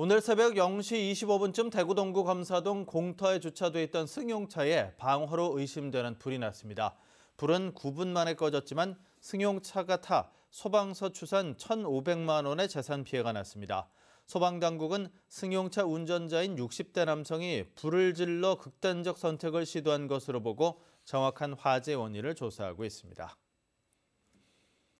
오늘 새벽 0시 25분쯤 대구 동구 검사동 공터에 주차돼 있던 승용차에 방화로 의심되는 불이 났습니다. 불은 9분 만에 꺼졌지만 승용차가 타 소방서 추산 1,500만 원의 재산 피해가 났습니다. 소방당국은 승용차 운전자인 60대 남성이 불을 질러 극단적 선택을 시도한 것으로 보고 정확한 화재 원인을 조사하고 있습니다.